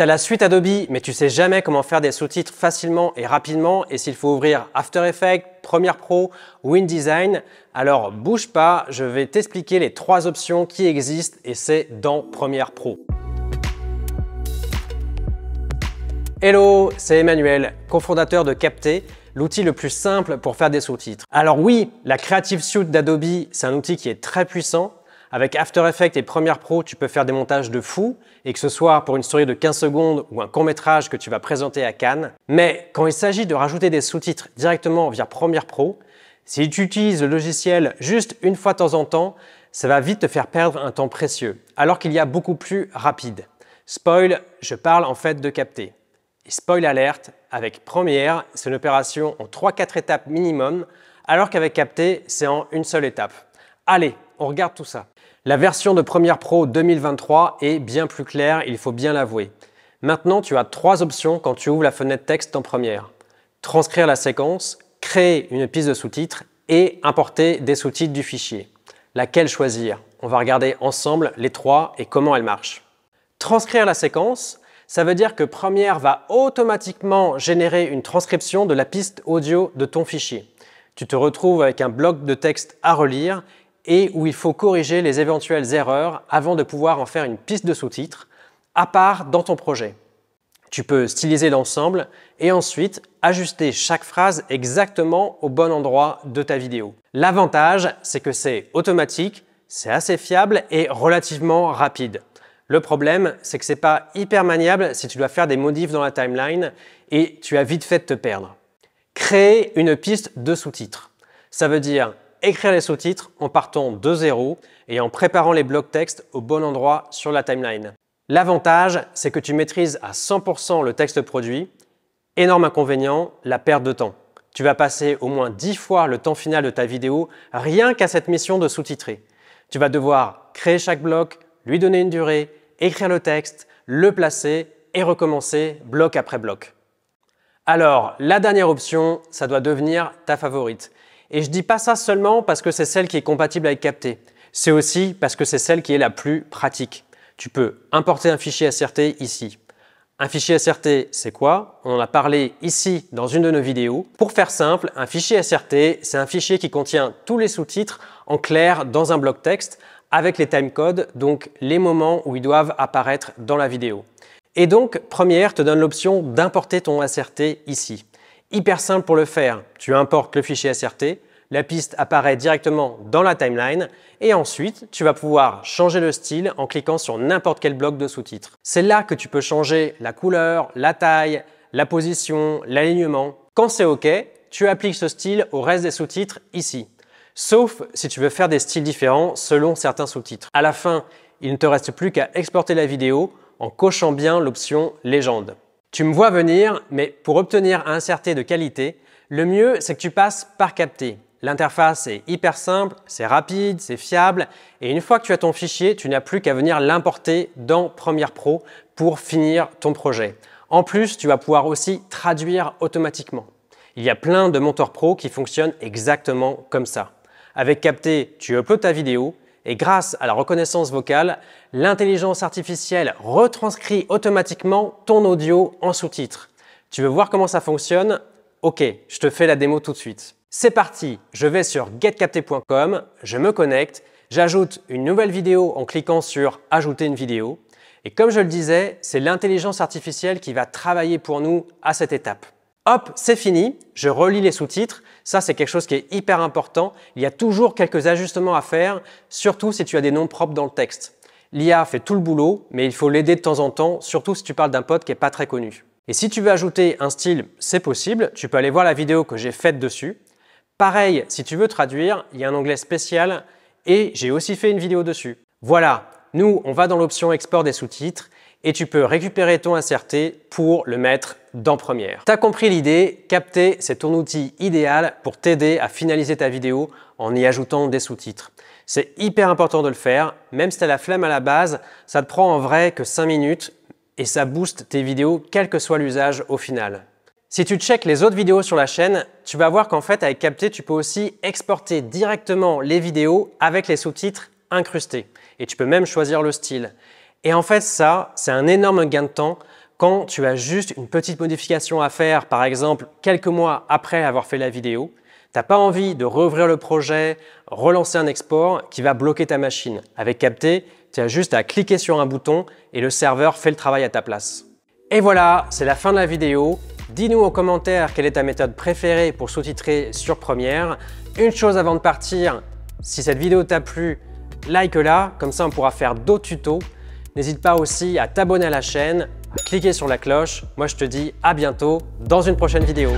T'as la suite Adobe, mais tu sais jamais comment faire des sous-titres facilement et rapidement, et s'il faut ouvrir After Effects, Premiere Pro ou InDesign, alors bouge pas, je vais t'expliquer les trois options qui existent, et c'est dans Premiere Pro. Hello, c'est Emmanuel, cofondateur de Capté, l'outil le plus simple pour faire des sous-titres. Alors oui, la Creative Suite d'Adobe, c'est un outil qui est très puissant, avec After Effects et Premiere Pro, tu peux faire des montages de fou, et que ce soit pour une story de 15 secondes ou un court-métrage que tu vas présenter à Cannes. Mais quand il s'agit de rajouter des sous-titres directement via Premiere Pro, si tu utilises le logiciel juste une fois de temps en temps, ça va vite te faire perdre un temps précieux, alors qu'il y a beaucoup plus rapide. Spoil, je parle en fait de capter. Et spoil alerte, avec Premiere, c'est une opération en 3-4 étapes minimum, alors qu'avec Capté, c'est en une seule étape. Allez, on regarde tout ça. La version de Premiere Pro 2023 est bien plus claire, il faut bien l'avouer. Maintenant, tu as trois options quand tu ouvres la fenêtre texte en Première. Transcrire la séquence, créer une piste de sous-titres et importer des sous-titres du fichier. Laquelle choisir On va regarder ensemble les trois et comment elles marchent. Transcrire la séquence, ça veut dire que Premiere va automatiquement générer une transcription de la piste audio de ton fichier. Tu te retrouves avec un bloc de texte à relire et où il faut corriger les éventuelles erreurs avant de pouvoir en faire une piste de sous-titres, à part dans ton projet. Tu peux styliser l'ensemble et ensuite ajuster chaque phrase exactement au bon endroit de ta vidéo. L'avantage, c'est que c'est automatique, c'est assez fiable et relativement rapide. Le problème, c'est que c'est pas hyper maniable si tu dois faire des modifs dans la timeline et tu as vite fait de te perdre. Créer une piste de sous-titres. Ça veut dire écrire les sous-titres en partant de zéro et en préparant les blocs texte au bon endroit sur la timeline. L'avantage, c'est que tu maîtrises à 100% le texte produit. Énorme inconvénient, la perte de temps. Tu vas passer au moins 10 fois le temps final de ta vidéo rien qu'à cette mission de sous-titrer. Tu vas devoir créer chaque bloc, lui donner une durée, écrire le texte, le placer et recommencer bloc après bloc. Alors, la dernière option, ça doit devenir ta favorite. Et je dis pas ça seulement parce que c'est celle qui est compatible avec Capté. C'est aussi parce que c'est celle qui est la plus pratique. Tu peux importer un fichier SRT ici. Un fichier SRT, c'est quoi On en a parlé ici dans une de nos vidéos. Pour faire simple, un fichier SRT, c'est un fichier qui contient tous les sous-titres en clair dans un bloc texte avec les timecodes, donc les moments où ils doivent apparaître dans la vidéo. Et donc, première, te donne l'option d'importer ton SRT ici. Hyper simple pour le faire, tu importes le fichier SRT, la piste apparaît directement dans la timeline et ensuite tu vas pouvoir changer le style en cliquant sur n'importe quel bloc de sous-titres. C'est là que tu peux changer la couleur, la taille, la position, l'alignement. Quand c'est OK, tu appliques ce style au reste des sous-titres ici. Sauf si tu veux faire des styles différents selon certains sous-titres. À la fin, il ne te reste plus qu'à exporter la vidéo en cochant bien l'option légende. Tu me vois venir, mais pour obtenir un CRT de qualité, le mieux c'est que tu passes par Capté. L'interface est hyper simple, c'est rapide, c'est fiable, et une fois que tu as ton fichier, tu n'as plus qu'à venir l'importer dans Premiere Pro pour finir ton projet. En plus, tu vas pouvoir aussi traduire automatiquement. Il y a plein de monteurs pro qui fonctionnent exactement comme ça. Avec Capté, tu uploads ta vidéo et grâce à la reconnaissance vocale, l'intelligence artificielle retranscrit automatiquement ton audio en sous-titres. Tu veux voir comment ça fonctionne Ok, je te fais la démo tout de suite. C'est parti, je vais sur getcapté.com, je me connecte, j'ajoute une nouvelle vidéo en cliquant sur Ajouter une vidéo. Et comme je le disais, c'est l'intelligence artificielle qui va travailler pour nous à cette étape. Hop, c'est fini, je relis les sous-titres. Ça, c'est quelque chose qui est hyper important. Il y a toujours quelques ajustements à faire, surtout si tu as des noms propres dans le texte. L'IA fait tout le boulot, mais il faut l'aider de temps en temps, surtout si tu parles d'un pote qui n'est pas très connu. Et si tu veux ajouter un style, c'est possible, tu peux aller voir la vidéo que j'ai faite dessus. Pareil, si tu veux traduire, il y a un onglet spécial et j'ai aussi fait une vidéo dessus. Voilà, nous, on va dans l'option export des sous-titres et tu peux récupérer ton inserté pour le mettre dans Première. T'as compris l'idée, Capté, c'est ton outil idéal pour t'aider à finaliser ta vidéo en y ajoutant des sous-titres. C'est hyper important de le faire, même si t'as la flemme à la base, ça te prend en vrai que 5 minutes et ça booste tes vidéos quel que soit l'usage au final. Si tu checkes les autres vidéos sur la chaîne, tu vas voir qu'en fait avec Capté, tu peux aussi exporter directement les vidéos avec les sous-titres incrustés. Et tu peux même choisir le style. Et en fait ça, c'est un énorme gain de temps quand tu as juste une petite modification à faire, par exemple quelques mois après avoir fait la vidéo, T'as pas envie de rouvrir le projet, relancer un export qui va bloquer ta machine. Avec Capté, tu as juste à cliquer sur un bouton et le serveur fait le travail à ta place. Et voilà, c'est la fin de la vidéo. Dis-nous en commentaire quelle est ta méthode préférée pour sous-titrer sur Premiere. Une chose avant de partir, si cette vidéo t'a plu, like-la, comme ça on pourra faire d'autres tutos. N'hésite pas aussi à t'abonner à la chaîne Cliquez sur la cloche. Moi, je te dis à bientôt dans une prochaine vidéo.